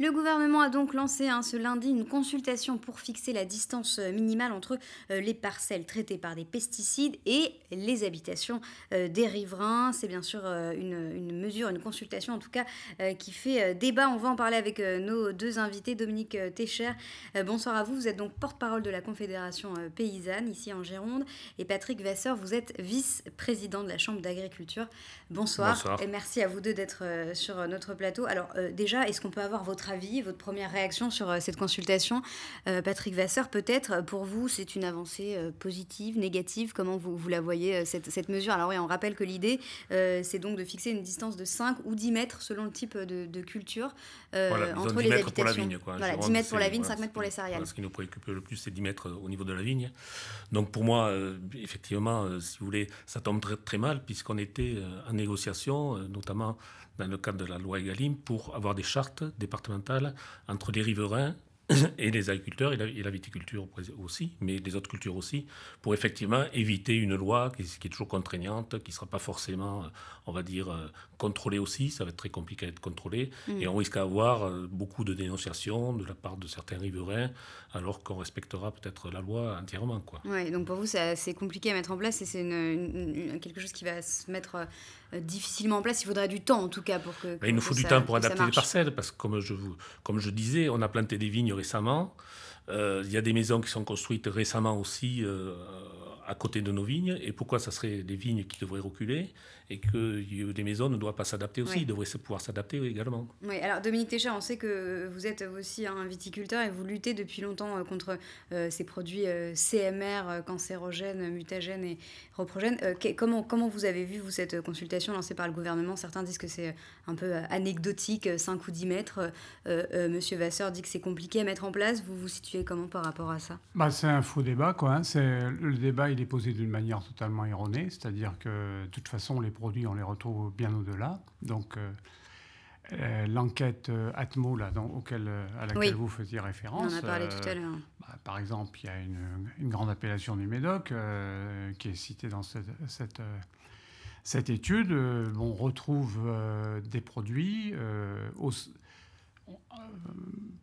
Le gouvernement a donc lancé hein, ce lundi une consultation pour fixer la distance euh, minimale entre euh, les parcelles traitées par des pesticides et les habitations euh, des riverains. C'est bien sûr une, mesure, une consultation en tout cas qui fait débat. On va en parler avec nos deux invités, Dominique Técher. bonsoir à vous. Vous êtes donc porte-parole de la Confédération paysanne ici en Gironde et Patrick Vasseur, vous êtes vice-président de la Chambre d'agriculture. Bonsoir. bonsoir. Et merci à vous deux d'être sur notre plateau. Alors déjà, est-ce qu'on peut avoir votre votre avis, votre première réaction sur euh, cette consultation. Euh, Patrick Vasseur, peut-être, pour vous, c'est une avancée euh, positive, négative Comment vous, vous la voyez, cette, cette mesure Alors oui, on rappelle que l'idée, c'est donc de fixer une distance de 5 ou 10 mètres, selon le type de, culture, entre les habitations. la 10 mètres pour la vigne, 5 mètres pour les céréales. ce qui nous préoccupe le plus, c'est 10 mètres au niveau de la vigne. Donc pour moi, effectivement, si vous voulez, ça tombe très, très mal, puisqu'on était en négociation, notamment dans le cadre de la loi EGalim, pour avoir des chartes départementales entre les riverains et les agriculteurs et la, viticulture aussi, mais les autres cultures aussi, pour effectivement éviter une loi qui, est toujours contraignante, qui ne sera pas forcément, euh, on va dire, euh, contrôlée aussi, ça va être très compliqué à être contrôlé, mm. et on risque d'avoir euh, beaucoup de dénonciations de la part de certains riverains, alors qu'on respectera peut-être la loi entièrement. Quoi. donc pour vous, c'est compliqué à mettre en place, et c'est quelque chose qui va se mettre difficilement en place, il faudrait du temps en tout cas pour que... Ben, il nous faut du temps pour adapter les parcelles, parce que comme je, vous, comme je disais, on a planté des vignes récemment. Euh, il y a des maisons qui sont construites récemment aussi euh, à côté de nos vignes et pourquoi ça serait des vignes qui devraient reculer et que les maisons ne doivent pas s'adapter aussi, ils devraient pouvoir s'adapter également. Oui, alors Dominique Téchard, on sait que vous êtes aussi un viticulteur et vous luttez depuis longtemps euh, contre euh, ces produits euh, CMR, cancérogènes, mutagènes et reprogènes. comment, comment vous avez vu vous, cette consultation lancée par le gouvernement Certains disent que c'est un peu anecdotique, 5 ou 10 mètres. Monsieur Vasseur dit que c'est compliqué à mettre en place. Vous vous situez comment par rapport à ça bah, C'est un faux débat, quoi. Hein. C'est le débat, il est d'une manière totalement erronée, c'est-à-dire que de toute façon, les produits, on les retrouve bien au-delà. Donc, euh, euh, l'enquête euh, ATMO là, dans, auquel, à laquelle vous faisiez référence. On en a parlé tout à l'heure. Bah, par exemple, il y a une, grande appellation du Médoc qui est citée dans cette, cette cette étude, on retrouve des produits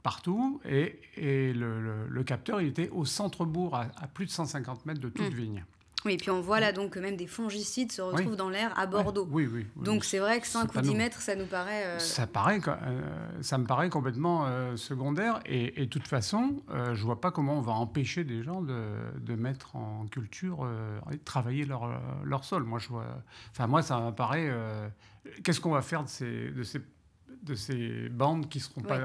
partout. Et, et le, le, capteur, il était au centre-bourg, à, plus de 150 mètres de toute mm. vigne. Oui, et puis on voit là donc que même des fongicides se retrouvent dans l'air à Bordeaux. Oui, oui. donc c'est vrai que 5 ou 10 mètres, ça nous paraît. Euh, ça, paraît euh, ça me paraît complètement euh, secondaire. Et de toute façon, je ne vois pas comment on va empêcher des gens de, de mettre en culture, de travailler leur, leur sol. Moi, je vois, enfin, moi ça me paraît. Qu'est-ce qu'on va faire de ces, de ces de ces bandes qui seront pas.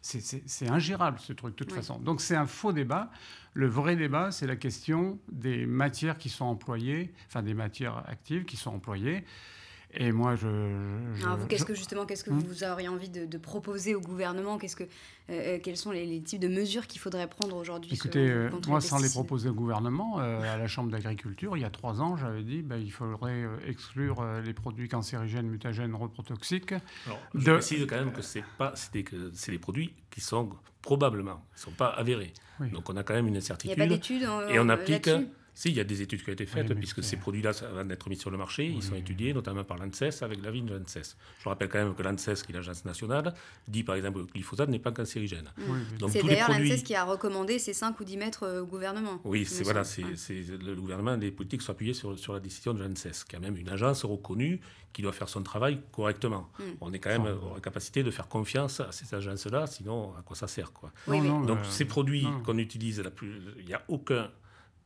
C'est ingérable ce truc, de toute façon. Donc c'est un faux débat. Le vrai débat, c'est la question des matières qui sont employées, enfin des matières actives qui sont employées. Et moi, je. je Alors, qu'est-ce que justement, qu'est-ce que hein vous auriez envie de, proposer au gouvernement Qu'est-ce que, euh, euh, quels sont les, types de mesures qu'il faudrait prendre aujourd'hui Écoutez, euh, moi, sans les proposer au gouvernement, à la Chambre d'agriculture, il y a trois ans, j'avais dit, qu'il ben, il faudrait exclure les produits cancérigènes, mutagènes, reprotoxiques. je précise quand même que c'est pas, c'est les produits qui sont probablement, ne sont pas avérés. Donc, on a quand même une incertitude. Il n'y a pas d'études. Hein, et on applique. Si, il y a des études qui ont été faites, puisque ces produits-là vont être mis sur le marché. Ils sont étudiés, notamment par l'ANSES, avec l'avis de l'ANSES. Je rappelle quand même que l'ANSES, qui est l'agence nationale, dit par exemple que le glyphosate n'est pas cancérigène. Donc c'est d'ailleurs produits... l'ANSES qui a recommandé ces 5 ou 10 mètres euh, au gouvernement. Oui, c'est voilà, c'est, le gouvernement, les politiques sont appuyés sur, sur la décision de l'ANSES, qui est même une agence reconnue qui doit faire son travail correctement. Hmm. On est quand même en capacité de faire confiance à ces agences-là, sinon à quoi ça sert quoi. Donc euh, ces produits qu'on utilise, il n'y a aucun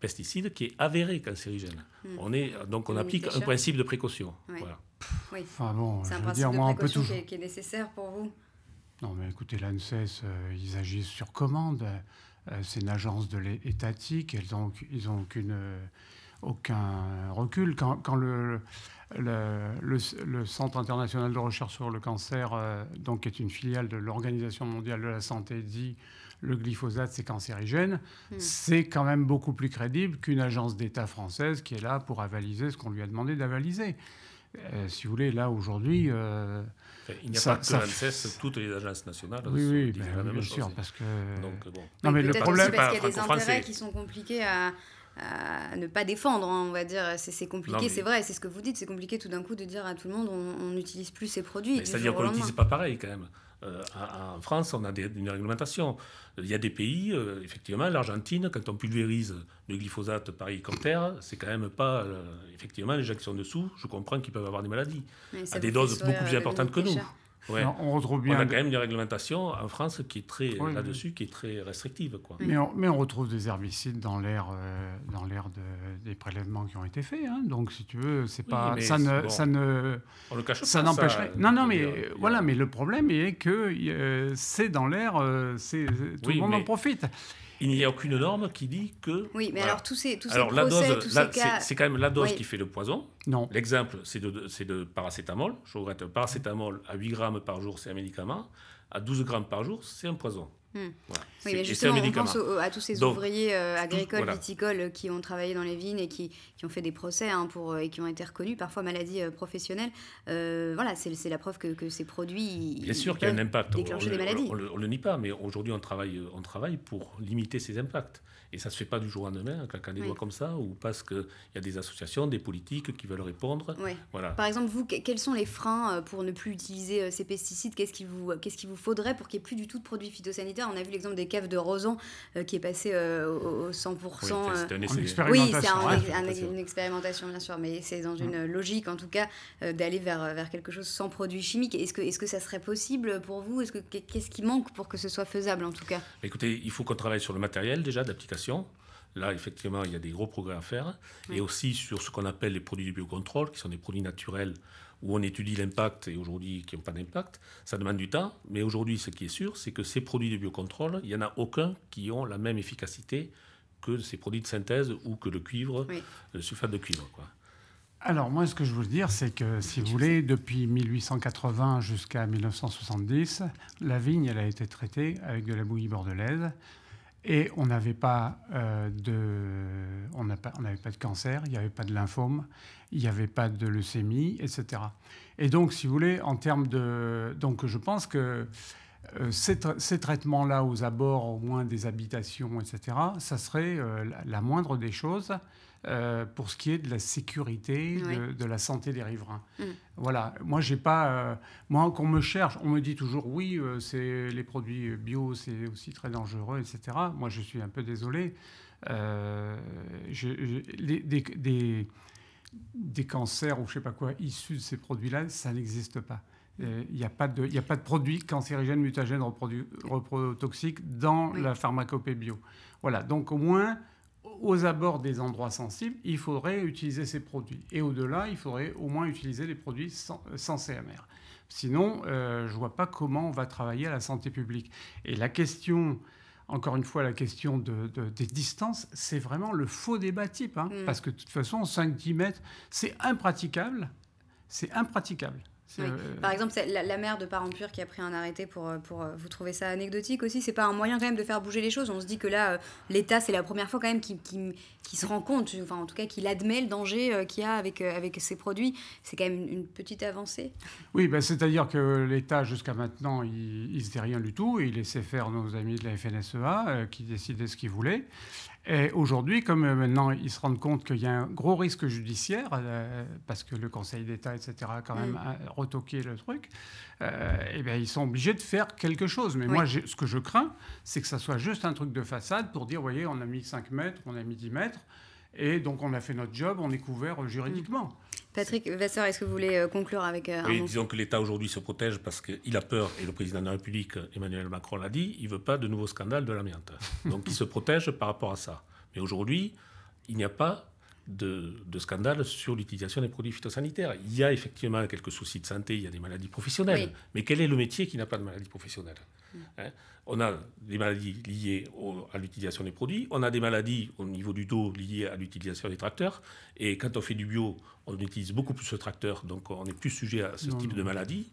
pesticide qui est avéré cancérigène. Hmm. On est, donc on applique un principe de précaution. Enfin bon, c'est un principe dire, précaution qui, est, nécessaire pour vous. Non, mais écoutez, l'ANSES, euh, ils agissent sur commande. Euh, c'est une agence de étatique. Elles ils n'ont aucune, euh, aucun recul. Quand, quand le, le, Centre international de recherche sur le cancer, donc, qui est une filiale de l'Organisation mondiale de la santé, dit le glyphosate, c'est cancérigène, hmm. c'est quand même beaucoup plus crédible qu'une agence d'État française qui est là pour avaliser ce qu'on lui a demandé d'avaliser. Euh, si vous voulez, là aujourd'hui. Euh, il n'y a pas que l'ANSES, toutes les agences nationales. Oui, ben bien sûr, parce que. Non, mais, le problème. Parce qu'il y a des intérêts qui sont compliqués à, ne pas défendre, hein, on va dire. C'est compliqué, c'est vrai, c'est ce que vous dites, c'est compliqué tout d'un coup de dire à tout le monde on n'utilise plus ces produits. C'est-à-dire qu'on n'utilise pas pareil quand même. Euh, en, France, on a des, une réglementation. Il y a des pays, euh, effectivement, l'Argentine, quand on pulvérise le glyphosate par hélicoptère, c'est quand même pas. Euh, effectivement, les gens qui sont dessous, je comprends qu'ils peuvent avoir des maladies, à des doses beaucoup plus importantes que nous. On retrouve bien. On a quand même des réglementation en France qui est très là-dessus, qui est très restrictive, quoi. Mais on, mais on retrouve des herbicides dans l'air, euh, dans l'air des prélèvements qui ont été faits. Hein. Donc, si tu veux, c'est pas ça ne, ça ne, ça n'empêcherait. Non, non, mais voilà. Mais le problème est que euh, c'est dans l'air, euh, c'est tout le monde en profite il n'y a aucune norme qui dit que. Oui, mais alors tous ces, tous ces alors, C'est quand même la dose qui fait le poison. Non. L'exemple, c'est de, de paracétamol. Je regrette, paracétamol à 8 grammes par jour, c'est un médicament. À 12 grammes par jour, c'est un poison. Hmm. Oui, justement, on pense à tous ces ouvriers euh, agricoles, viticoles euh, qui ont travaillé dans les vignes et qui, qui ont fait des procès hein, pour, euh, et qui ont été reconnus parfois maladies professionnelles. voilà, c'est la preuve que, que, ces produits. Bien sûr qu'il y a un impact. on, des maladies. On, le nie pas, mais aujourd'hui on travaille, on travaille pour limiter ces impacts. Et ça ne se fait pas du jour au lendemain, en claquant des comme ça, ou parce qu'il y a des associations, des politiques qui veulent répondre. Voilà. Par exemple, vous, quels sont les freins pour ne plus utiliser ces pesticides Qu'est-ce qu'il vous, quest -ce vous faudrait pour qu'il n'y ait plus du tout de produits phytosanitaires on a vu l'exemple des caves de Rosan euh, qui est passé euh, au, 100%. Euh. Oui, c'est une expérimentation, bien sûr, mais c'est dans une logique, en tout cas, d'aller vers, vers quelque chose sans produits chimiques. Est-ce que, est que ça serait possible pour vous Est-ce que, Qu'est-ce qui manque pour que ce soit faisable, en tout cas Écoutez, il faut qu'on travaille sur le matériel déjà d'application. Là, effectivement, il y a des gros progrès à faire. Et aussi sur ce qu'on appelle les produits de biocontrôle, qui sont des produits naturels où on étudie l'impact et aujourd'hui qui n'ont pas d'impact, ça demande du temps. Mais aujourd'hui, ce qui est sûr, c'est que ces produits de biocontrôle, il n'y en a aucun qui ont la même efficacité que ces produits de synthèse ou que le cuivre, le euh, sulfate de cuivre. Alors moi, ce que je veux dire, c'est que si vous voulez, depuis 1880 jusqu'à 1970, la vigne, elle a été traitée avec de la bouillie bordelaise. Et on n'avait pas, euh, de, on pas, pas de cancer, il n'y avait pas de lymphome, il n'y avait pas de leucémie, etc. Et donc, si vous voulez, en termes de... Donc, je pense que euh, ces, traitements-là aux abords, au moins des habitations, etc., ça serait euh, la, moindre des choses. Euh, pour ce qui est de la sécurité, de, la santé des riverains. Mm. Voilà. Moi, j'ai pas. Moi, euh, moi, qu'on me cherche, on me dit toujours oui, euh, c'est les produits bio, c'est aussi très dangereux, etc. Moi, je suis un peu désolé. des, cancers ou je sais pas quoi issus de ces produits-là, ça n'existe pas. Il n'y a, pas de, y a pas de produits cancérigènes, mutagènes, reprotoxiques dans la pharmacopée bio. Voilà, donc au moins, aux abords des endroits sensibles, il faudrait utiliser ces produits. Et au-delà, il faudrait au moins utiliser les produits sans, euh, CMR. Sinon, euh, je ne vois pas comment on va travailler à la santé publique. Et la question, encore une fois, la question des distances, c'est vraiment le faux débat type. Hein. Mm. Parce que de toute façon, 5-10 mètres, c'est impraticable. C'est impraticable. Euh, Par exemple, la, mère de parents purs qui a pris un arrêté pour, euh, pour euh, vous trouver ça anecdotique aussi, c'est pas un moyen quand même de faire bouger les choses. On se dit que là, l'État, c'est la première fois quand même qu'il se rend compte, enfin en tout cas qu'il admet le danger qu'il y a avec, avec ces produits. C'est quand même une petite avancée. Oui, ben c'est-à-dire que l'État jusqu'à maintenant, il, il se rien du tout. Il laissait faire nos amis de la FNSEA qui décidaient ce qu'ils voulaient. Et aujourd'hui, comme euh, maintenant ils se rendent compte qu'il y a un gros risque judiciaire, euh, parce que le Conseil d'État, etc., a quand même mm. euh, retoqué le truc, eh bien ils sont obligés de faire quelque chose. Mais moi, ce que je crains, c'est que ça soit juste un truc de façade pour dire, vous voyez, on a mis 5 mètres, on a mis 10 mètres, et donc on a fait notre job, on est couvert juridiquement. Patrick Vasseur, est-ce que vous voulez euh, conclure avec euh, oui, Disons que l'État aujourd'hui se protège parce qu'il a peur, et le président de la République, Emmanuel Macron, l'a dit, il ne veut pas de nouveaux scandales de l'amiante. Donc il se protège par rapport à ça. Mais aujourd'hui, il n'y a pas de, scandale sur l'utilisation des produits phytosanitaires. Il y a effectivement quelques soucis de santé, il y a des maladies professionnelles. Mais quel est le métier qui n'a pas de maladies professionnelles Hein. On a des maladies liées à l'utilisation des produits, on a des maladies au niveau du dos liées à l'utilisation des tracteurs, et quand on fait du bio, on utilise beaucoup plus ce tracteur, donc on est plus sujet à ce type de maladie.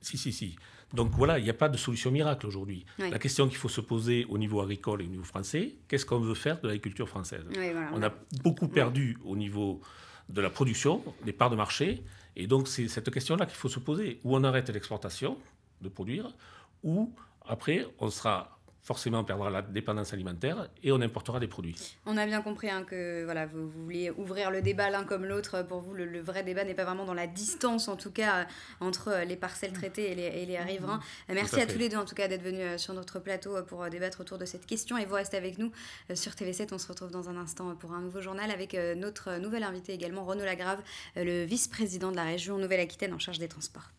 Si, si, si. Donc voilà, il n'y a pas de solution miracle aujourd'hui. La question qu'il faut se poser au niveau agricole et au niveau français, qu'est-ce qu'on veut faire de l'agriculture française On a beaucoup perdu au niveau de la production, des parts de marché, et donc c'est cette question-là qu'il faut se poser. Ou on arrête l'exportation de produire, ou après, on sera forcément on perdra la dépendance alimentaire et on importera des produits. On a bien compris hein, que voilà, vous, voulez ouvrir le débat l'un comme l'autre. Pour vous, le, vrai débat n'est pas vraiment dans la distance, en tout cas, euh, entre euh, les parcelles traitées et les, riverains. Mmh. Euh, merci à, tous les deux, en tout cas, d'être venus sur notre plateau pour débattre autour de cette question. Et vous restez avec nous sur TV7. On se retrouve dans un instant pour un nouveau journal avec notre nouvel invité également, Renaud Lagrave, le vice-président de la région Nouvelle-Aquitaine en charge des transports.